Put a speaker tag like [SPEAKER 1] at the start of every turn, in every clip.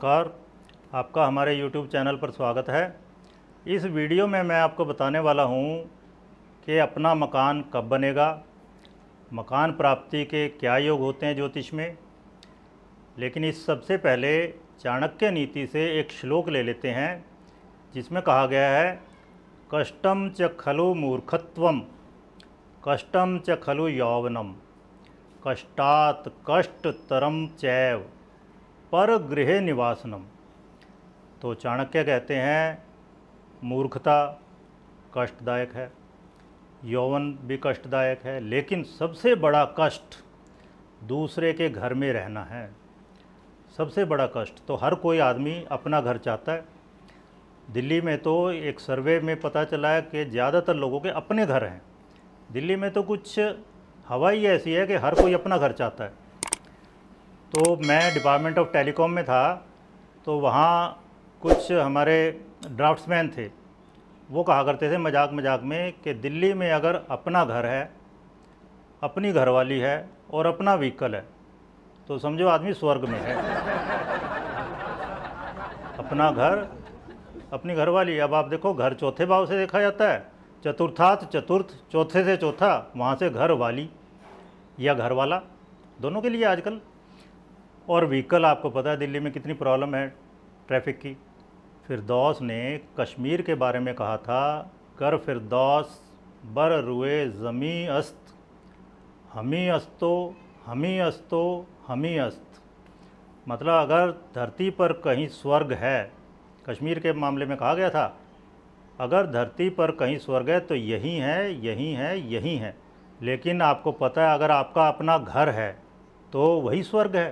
[SPEAKER 1] नमस्कार आपका हमारे YouTube चैनल पर स्वागत है इस वीडियो में मैं आपको बताने वाला हूँ कि अपना मकान कब बनेगा मकान प्राप्ति के क्या योग होते हैं ज्योतिष में लेकिन इस सबसे पहले चाणक्य नीति से एक श्लोक ले लेते हैं जिसमें कहा गया है कष्टम च खलु मूर्खत्वम कष्टम च खलु यौवनम कष्टात कष्ट तरम चैव पर गृह निवासनम तो चाणक्य कहते हैं मूर्खता कष्टदायक है यौवन भी कष्टदायक है लेकिन सबसे बड़ा कष्ट दूसरे के घर में रहना है सबसे बड़ा कष्ट तो हर कोई आदमी अपना घर चाहता है दिल्ली में तो एक सर्वे में पता चला है कि ज़्यादातर लोगों के अपने घर हैं दिल्ली में तो कुछ हवा ही ऐसी है कि हर कोई अपना घर चाहता है तो मैं डिपार्टमेंट ऑफ टेलीकॉम में था तो वहाँ कुछ हमारे ड्राफ्ट्समैन थे वो कहा करते थे मजाक मजाक में कि दिल्ली में अगर अपना घर है अपनी घरवाली है और अपना व्हीकल है तो समझो आदमी स्वर्ग में है अपना घर अपनी घरवाली अब आप देखो घर चौथे भाव से देखा जाता है चतुर्थात चतुर्थ चौथे से चौथा वहाँ से घर वाली या घर वाला दोनों के लिए आजकल और व्हीकल आपको पता है दिल्ली में कितनी प्रॉब्लम है ट्रैफिक की फिरदौस ने कश्मीर के बारे में कहा था कर फिरदौस बर रुए ज़मी अस्त हमी अस्तो हमी अस्तो हमी अस्त मतलब अगर धरती पर कहीं स्वर्ग है कश्मीर के मामले में कहा गया था अगर धरती पर कहीं स्वर्ग है तो यही है यही है यही है लेकिन आपको पता है अगर आपका अपना घर है तो वही स्वर्ग है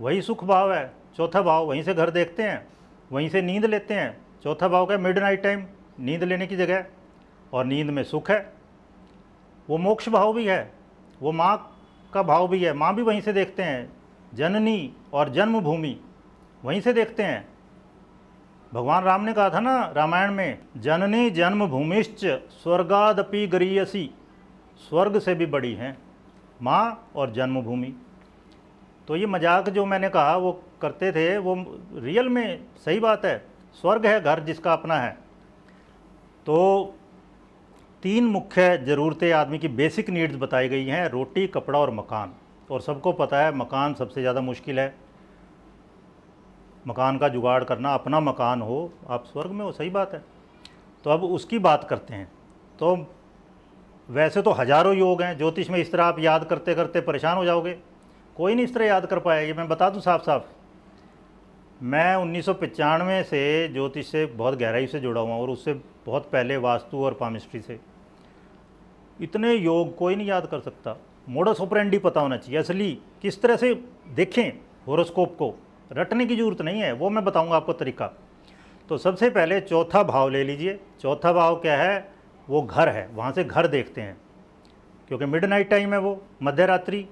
[SPEAKER 1] वही सुख भाव है चौथा भाव वहीं से घर देखते हैं वहीं से नींद लेते हैं चौथा भाव का मिड नाइट टाइम नींद लेने की जगह और नींद में सुख है वो मोक्ष भाव भी है वो माँ का भाव भी है माँ भी वहीं से देखते हैं जननी और जन्मभूमि वहीं से देखते हैं भगवान राम ने कहा था ना रामायण में जननी जन्मभूमिश्च स्वर्गादपि गरीयसी स्वर्ग से भी बड़ी हैं माँ और जन्मभूमि तो ये मजाक जो मैंने कहा वो करते थे वो रियल में सही बात है स्वर्ग है घर जिसका अपना है तो तीन मुख्य ज़रूरतें आदमी की बेसिक नीड्स बताई गई हैं रोटी कपड़ा और मकान और सबको पता है मकान सबसे ज़्यादा मुश्किल है मकान का जुगाड़ करना अपना मकान हो आप स्वर्ग में हो सही बात है तो अब उसकी बात करते हैं तो वैसे तो हज़ारों योग हैं ज्योतिष में इस तरह आप याद करते करते परेशान हो जाओगे कोई नहीं इस तरह याद कर पाया ये मैं बता दूं साफ साफ मैं उन्नीस से ज्योतिष से बहुत गहराई से जुड़ा हुआ और उससे बहुत पहले वास्तु और पामिस्ट्री से इतने योग कोई नहीं याद कर सकता मोडस ऑपरेंडी पता होना चाहिए असली किस तरह से देखें होरोस्कोप को रटने की ज़रूरत नहीं है वो मैं बताऊंगा आपको तरीका तो सबसे पहले चौथा भाव ले लीजिए चौथा भाव क्या है वो घर है वहाँ से घर देखते हैं क्योंकि मिड नाइट टाइम है वो मध्यरात्रि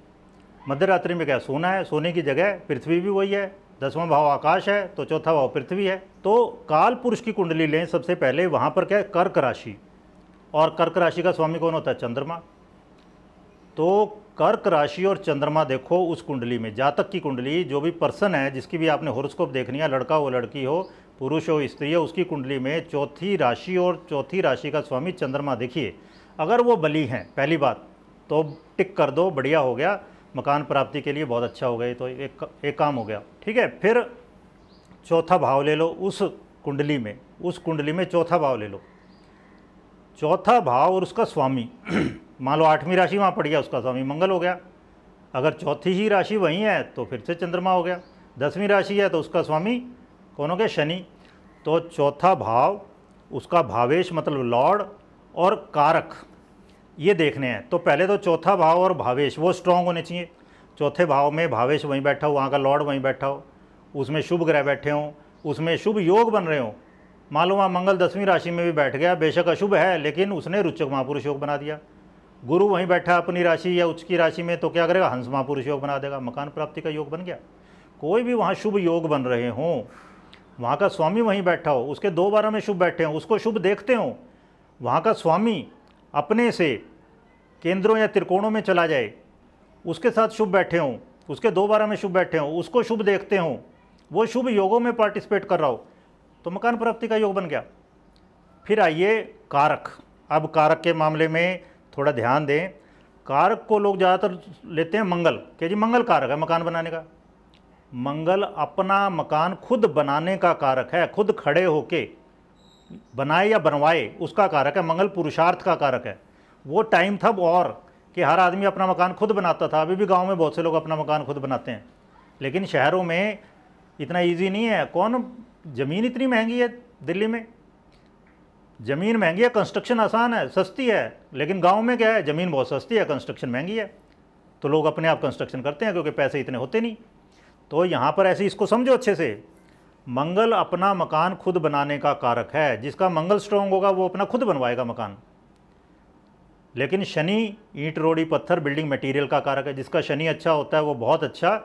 [SPEAKER 1] मध्य रात्रि में क्या सोना है सोने की जगह पृथ्वी भी वही है दसवां भाव आकाश है तो चौथा भाव पृथ्वी है तो काल पुरुष की कुंडली लें सबसे पहले वहाँ पर क्या है कर्क राशि और कर्क राशि का स्वामी कौन होता है चंद्रमा तो कर्क राशि और चंद्रमा देखो उस कुंडली में जातक की कुंडली जो भी पर्सन है जिसकी भी आपने होरोस्कोप देखनी है लड़का हो लड़की हो पुरुष हो स्त्री हो उसकी कुंडली में चौथी राशि और चौथी राशि का स्वामी चंद्रमा देखिए अगर वो बली हैं पहली बात तो टिक कर दो बढ़िया हो गया मकान प्राप्ति के लिए बहुत अच्छा हो गया तो एक एक काम हो गया ठीक है फिर चौथा भाव ले लो उस कुंडली में उस कुंडली में चौथा भाव ले लो चौथा भाव और उसका स्वामी मान लो आठवीं राशि वहाँ पड़ गया उसका स्वामी मंगल हो गया अगर चौथी ही राशि वहीं है तो फिर से चंद्रमा हो गया दसवीं राशि है तो उसका स्वामी कौन हो गया शनि तो चौथा भाव उसका भावेश मतलब लॉर्ड और कारक ये देखने हैं तो पहले तो चौथा भाव और भावेश वो स्ट्रांग होने चाहिए चौथे भाव में भावेश वहीं बैठा हो वहाँ का लॉर्ड वहीं बैठा हो उसमें शुभ ग्रह बैठे हों उसमें शुभ योग बन रहे हों मान लो वहाँ मंगल दसवीं राशि में भी बैठ गया बेशक अशुभ है लेकिन उसने रुचक महापुरुष योग बना दिया गुरु वहीं बैठा अपनी राशि या उच्च की राशि में तो क्या करेगा हंस महापुरुष योग बना देगा मकान प्राप्ति का योग बन गया कोई भी वहाँ शुभ योग बन रहे हों वहाँ का स्वामी वहीं बैठा हो उसके दो बारह में शुभ बैठे हों उसको शुभ देखते हों वहाँ का स्वामी अपने से केंद्रों या त्रिकोणों में चला जाए उसके साथ शुभ बैठे हों उसके दो बारह में शुभ बैठे हों उसको शुभ देखते हों वो शुभ योगों में पार्टिसिपेट कर रहा हो तो मकान प्राप्ति का योग बन गया फिर आइए कारक अब कारक के मामले में थोड़ा ध्यान दें कारक को लोग ज़्यादातर लेते हैं मंगल कि जी मंगल कारक है मकान बनाने का मंगल अपना मकान खुद बनाने का कारक है खुद खड़े होके बनाए या बनवाए उसका कारक है मंगल पुरुषार्थ का कारक है वो टाइम था और कि हर आदमी अपना मकान खुद बनाता था अभी भी गाँव में बहुत से लोग अपना मकान खुद बनाते हैं लेकिन शहरों में इतना ईजी नहीं है कौन ज़मीन इतनी महंगी है दिल्ली में ज़मीन महंगी है कंस्ट्रक्शन आसान है सस्ती है लेकिन गांव में क्या है ज़मीन बहुत सस्ती है कंस्ट्रक्शन महंगी है तो लोग अपने आप कंस्ट्रक्शन करते हैं क्योंकि पैसे इतने होते नहीं तो यहाँ पर ऐसे इसको समझो अच्छे से मंगल अपना मकान खुद बनाने का कारक है जिसका मंगल स्ट्रांग होगा वो अपना खुद बनवाएगा मकान लेकिन शनि ईंट रोड़ी पत्थर बिल्डिंग मटेरियल का कारक है जिसका शनि अच्छा होता है वो बहुत अच्छा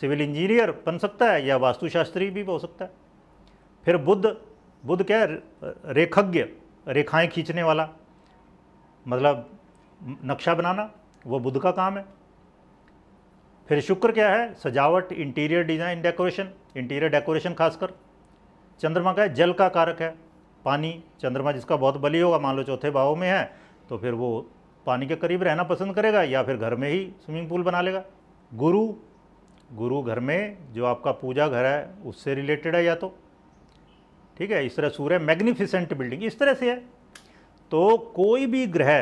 [SPEAKER 1] सिविल इंजीनियर बन सकता है या वास्तुशास्त्री भी हो सकता है फिर बुद्ध बुद्ध क्या है रेखज्ञ रेखाएं खींचने वाला मतलब नक्शा बनाना वो बुद्ध का काम है फिर शुक्र क्या है सजावट interior design decoration interior decoration खासकर चंद्रमा का जल का कारक है पानी चंद्रमा जिसका बहुत बली होगा मान लो चौथे भाव में है तो फिर वो पानी के करीब रहना पसंद करेगा या फिर घर में ही स्विमिंग पूल बना लेगा गुरु गुरु घर में जो आपका पूजा घर है उससे रिलेटेड है या तो ठीक है इस तरह सूर्य मैग्निफिसेंट बिल्डिंग इस तरह से है तो कोई भी ग्रह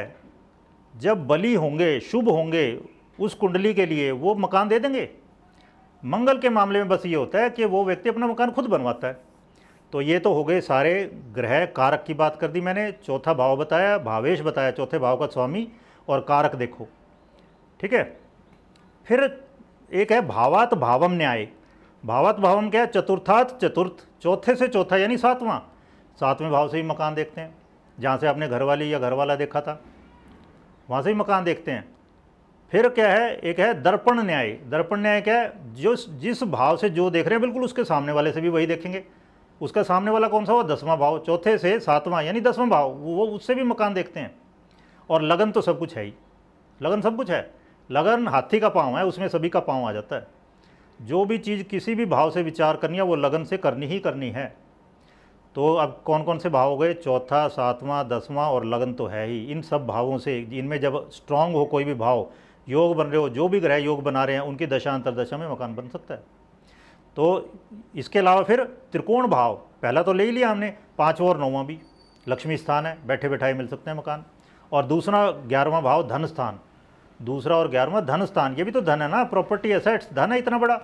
[SPEAKER 1] जब बली होंगे शुभ होंगे उस कुंडली के लिए वो मकान दे देंगे मंगल के मामले में बस ये होता है कि वो व्यक्ति अपना मकान खुद बनवाता है तो ये तो हो गए सारे ग्रह कारक की बात कर दी मैंने चौथा भाव बताया भावेश बताया चौथे भाव का स्वामी और कारक देखो ठीक है फिर एक है भावात भावम न्याय भावात भावम क्या है चतुर्थात चतुर्थ चौथे से चौथा यानी सातवां सातवें भाव से ही मकान देखते हैं जहाँ से आपने घर वाली या घर वाला देखा था वहाँ से ही मकान देखते हैं फिर क्या है एक है दर्पण न्याय दर्पण न्याय क्या है जो जिस भाव से जो देख रहे हैं बिल्कुल उसके सामने वाले से भी वही देखेंगे उसका सामने वाला कौन सा हुआ दसवां भाव चौथे से सातवां यानी दसवां भाव वो उससे भी मकान देखते हैं और लगन तो सब कुछ है ही लगन सब कुछ है लगन हाथी का पाँव है उसमें सभी का पाँव आ जाता है जो भी चीज़ किसी भी भाव से विचार करनी है वो लगन से करनी ही करनी है तो अब कौन कौन से भाव हो गए चौथा सातवां दसवां और लगन तो है ही इन सब भावों से इनमें जब स्ट्रांग हो कोई भी भाव योग बन रहे हो जो भी ग्रह योग बना रहे हैं उनकी दशा अंतरदशा में मकान बन सकता है तो इसके अलावा फिर त्रिकोण भाव पहला तो ले ही लिया हमने पाँचवा और नौवा भी लक्ष्मी स्थान है बैठे बैठाए मिल सकते हैं मकान और दूसरा ग्यारहवा भाव धन स्थान दूसरा और ग्यारहवा धन स्थान ये भी तो धन है ना प्रॉपर्टी एसेट्स धन है इतना बड़ा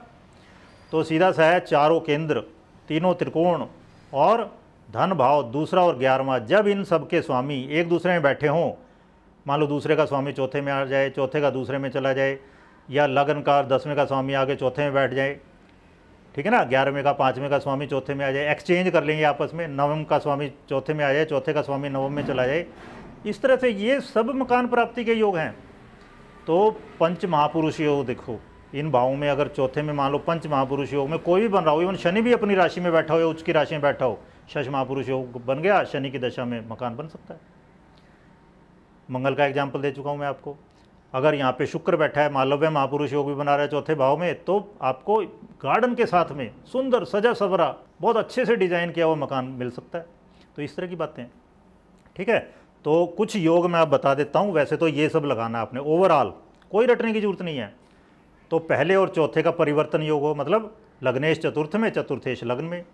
[SPEAKER 1] तो सीधा सा है चारों केंद्र तीनों त्रिकोण और धन भाव दूसरा और ग्यारहवा जब इन सबके स्वामी एक दूसरे में बैठे हों मान लो दूसरे का स्वामी चौथे में आ जाए चौथे का दूसरे में चला जाए या लगनकार दसवें का स्वामी आगे चौथे में बैठ जाए ठीक है ना ग्यारहवें का पाँचवें का स्वामी चौथे में आ जाए एक्सचेंज कर लेंगे आपस में नवम का स्वामी चौथे में आ जाए चौथे का स्वामी नवम में चला जाए इस तरह से ये सब मकान प्राप्ति के योग हैं तो पंच महापुरुष योग देखो इन भावों में अगर चौथे में मान लो पंच महापुरुष योग में कोई भी बन रहा हो इवन शनि भी अपनी राशि में बैठा हो या उसकी राशि में बैठा हो शश महापुरुष योग बन गया शनि की दशा में मकान बन सकता है मंगल का एग्जाम्पल दे चुका हूँ मैं आपको अगर यहाँ पे शुक्र बैठा है मालव्य महापुरुष योग भी बना रहे चौथे भाव में तो आपको गार्डन के साथ में सुंदर सजा सवरा बहुत अच्छे से डिज़ाइन किया हुआ मकान मिल सकता है तो इस तरह की बातें ठीक है तो कुछ योग मैं आप बता देता हूँ वैसे तो ये सब लगाना आपने ओवरऑल कोई रटने की जरूरत नहीं है तो पहले और चौथे का परिवर्तन योग हो मतलब लग्नेश चतुर्थ में चतुर्थेश लग्न में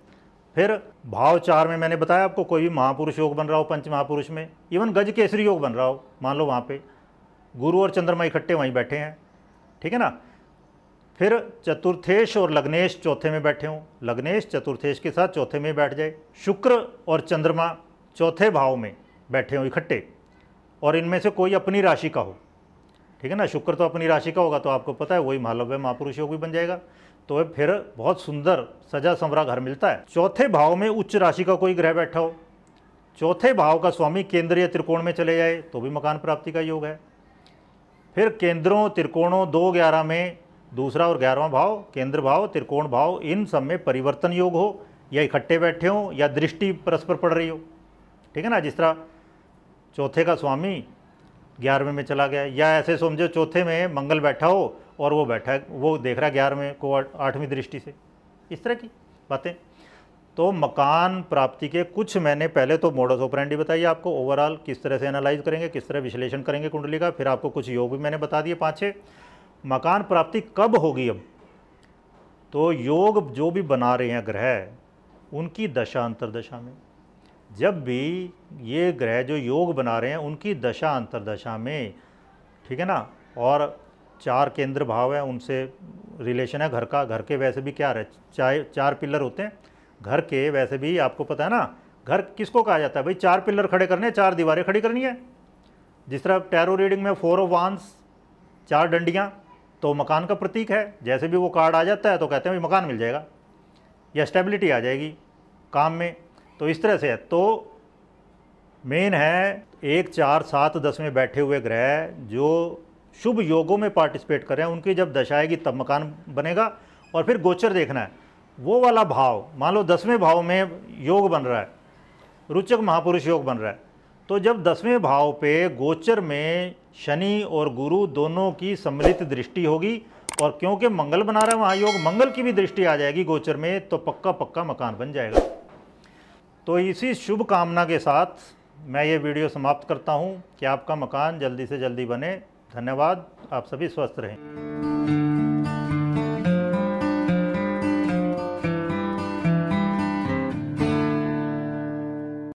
[SPEAKER 1] फिर भाव चार में मैंने बताया आपको कोई भी महापुरुष योग बन रहा हो पंच महापुरुष में इवन गज केसरी योग बन रहा हो मान लो वहाँ पे गुरु और चंद्रमा इकट्ठे वहीं बैठे हैं ठीक है ना फिर चतुर्थेश और लग्नेश चौथे में बैठे हों लग्नेश चतुर्थेश के साथ चौथे में बैठ जाए शुक्र और चंद्रमा चौथे भाव में बैठे हों इकट्ठे और इनमें से कोई अपनी राशि का हो ठीक है ना शुक्र तो अपनी राशि का होगा तो आपको पता है वही महालव्य महापुरुष योग भी बन जाएगा तो फिर बहुत सुंदर सजा संवरा घर मिलता है चौथे भाव में उच्च राशि का कोई ग्रह बैठा हो चौथे भाव का स्वामी केंद्रीय त्रिकोण में चले जाए तो भी मकान प्राप्ति का योग है फिर केंद्रों त्रिकोणों दो ग्यारह में दूसरा और ग्यारहवा भाव केंद्र भाव त्रिकोण भाव इन सब में परिवर्तन योग हो या इकट्ठे बैठे हों या दृष्टि परस्पर पड़ रही हो ठीक है ना जिस तरह चौथे का स्वामी ग्यारहवें में चला गया या ऐसे समझो चौथे में मंगल बैठा हो और वो बैठा वो देख रहा है ग्यारहवें को आठवीं दृष्टि से इस तरह की बातें तो मकान प्राप्ति के कुछ मैंने पहले तो मोडस ऑपरेंडी बताई आपको ओवरऑल किस तरह से एनालाइज करेंगे किस तरह विश्लेषण करेंगे कुंडली का फिर आपको कुछ योग भी मैंने बता दिए पाँच छः मकान प्राप्ति कब होगी अब तो योग जो भी बना रहे हैं ग्रह उनकी दशा अंतरदशा में जब भी ये ग्रह जो योग बना रहे हैं उनकी दशा अंतरदशा में ठीक है ना और चार केंद्र भाव है उनसे रिलेशन है घर का घर के वैसे भी क्या रहे चाहे चार पिलर होते हैं घर के वैसे भी आपको पता है ना घर किसको कहा जाता है भाई चार पिलर खड़े करने हैं चार दीवारें खड़ी करनी है जिस तरह टैरो रीडिंग में फोर ऑफ वांस चार डंडियाँ तो मकान का प्रतीक है जैसे भी वो कार्ड आ जाता है तो कहते हैं भाई मकान मिल जाएगा या स्टेबिलिटी आ जाएगी काम में तो इस तरह से है तो मेन है एक चार सात दस में बैठे हुए ग्रह जो शुभ योगों में पार्टिसिपेट करें उनकी जब दशा आएगी तब मकान बनेगा और फिर गोचर देखना है वो वाला भाव मान लो दसवें भाव में योग बन रहा है रुचक महापुरुष योग बन रहा है तो जब दसवें भाव पे गोचर में शनि और गुरु दोनों की सम्मिलित दृष्टि होगी और क्योंकि मंगल बना रहा है वहाँ योग मंगल की भी दृष्टि आ जाएगी गोचर में तो पक्का पक्का मकान बन जाएगा तो इसी शुभ कामना के साथ मैं ये वीडियो समाप्त करता हूँ कि आपका मकान जल्दी से जल्दी बने धन्यवाद आप सभी स्वस्थ रहें